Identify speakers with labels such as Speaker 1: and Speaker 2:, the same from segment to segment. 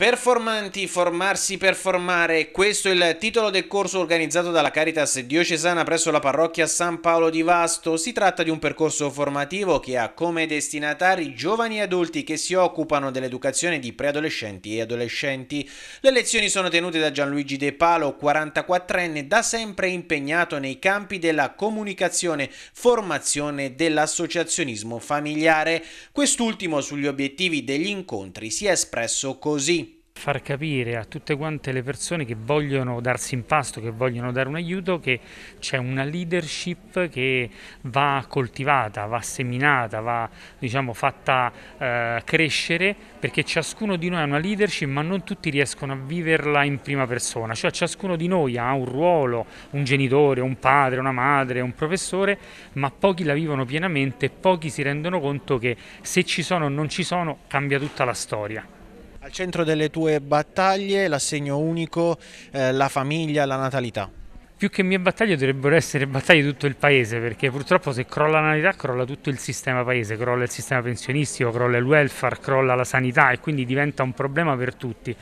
Speaker 1: Performanti, formarsi per formare, questo è il titolo del corso organizzato dalla Caritas diocesana presso la parrocchia San Paolo di Vasto. Si tratta di un percorso formativo che ha come destinatari giovani adulti che si occupano dell'educazione di preadolescenti e adolescenti. Le lezioni sono tenute da Gianluigi De Palo, 44enne, da sempre impegnato nei campi della comunicazione, formazione e dell'associazionismo familiare. Quest'ultimo sugli obiettivi degli incontri si è espresso
Speaker 2: così far capire a tutte quante le persone che vogliono darsi in pasto, che vogliono dare un aiuto, che c'è una leadership che va coltivata, va seminata, va diciamo, fatta eh, crescere, perché ciascuno di noi ha una leadership ma non tutti riescono a viverla in prima persona, cioè ciascuno di noi ha un ruolo, un genitore, un padre, una madre, un professore, ma pochi la vivono pienamente, pochi si rendono conto che se ci sono o non ci sono cambia tutta la storia.
Speaker 1: Al centro delle tue battaglie l'assegno unico, eh, la famiglia, la natalità
Speaker 2: più che mie battaglie dovrebbero essere battaglie di tutto il paese, perché purtroppo se crolla la natalità crolla tutto il sistema paese, crolla il sistema pensionistico, crolla il welfare, crolla la sanità e quindi diventa un problema per tutti.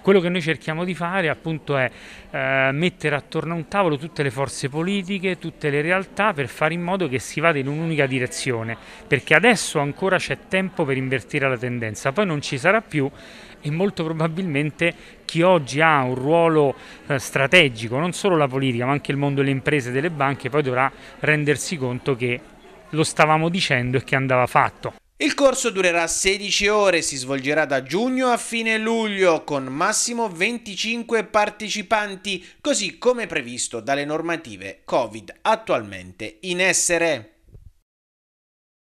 Speaker 2: Quello che noi cerchiamo di fare appunto è eh, mettere attorno a un tavolo tutte le forze politiche, tutte le realtà per fare in modo che si vada in un'unica direzione, perché adesso ancora c'è tempo per invertire la tendenza, poi non ci sarà più e molto probabilmente chi oggi ha un ruolo eh, strategico, non solo la politica ma anche il mondo delle imprese e delle banche, poi dovrà rendersi conto che lo stavamo dicendo e che andava fatto.
Speaker 1: Il corso durerà 16 ore, si svolgerà da giugno a fine luglio con massimo 25 partecipanti, così come previsto
Speaker 2: dalle normative Covid attualmente in essere.